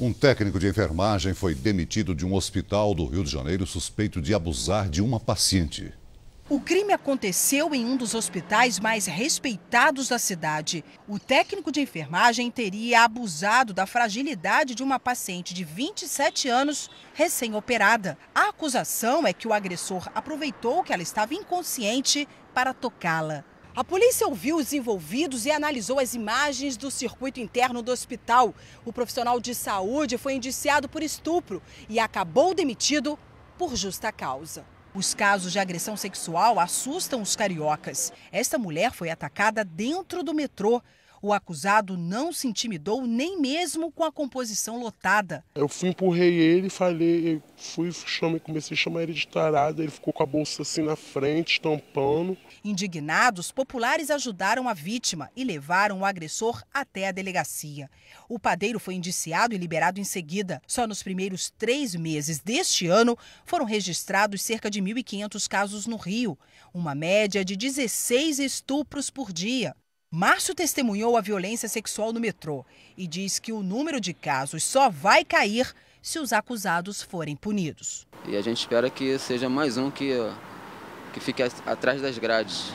Um técnico de enfermagem foi demitido de um hospital do Rio de Janeiro suspeito de abusar de uma paciente. O crime aconteceu em um dos hospitais mais respeitados da cidade. O técnico de enfermagem teria abusado da fragilidade de uma paciente de 27 anos recém-operada. A acusação é que o agressor aproveitou que ela estava inconsciente para tocá-la. A polícia ouviu os envolvidos e analisou as imagens do circuito interno do hospital. O profissional de saúde foi indiciado por estupro e acabou demitido por justa causa. Os casos de agressão sexual assustam os cariocas. Esta mulher foi atacada dentro do metrô. O acusado não se intimidou nem mesmo com a composição lotada. Eu fui, empurrei ele, falei, fui, chamei, comecei a chamar ele de tarado, ele ficou com a bolsa assim na frente, tampando. Indignados, populares ajudaram a vítima e levaram o agressor até a delegacia. O padeiro foi indiciado e liberado em seguida. Só nos primeiros três meses deste ano foram registrados cerca de 1.500 casos no Rio, uma média de 16 estupros por dia. Márcio testemunhou a violência sexual no metrô e diz que o número de casos só vai cair se os acusados forem punidos. E a gente espera que seja mais um que, que fique atrás das grades.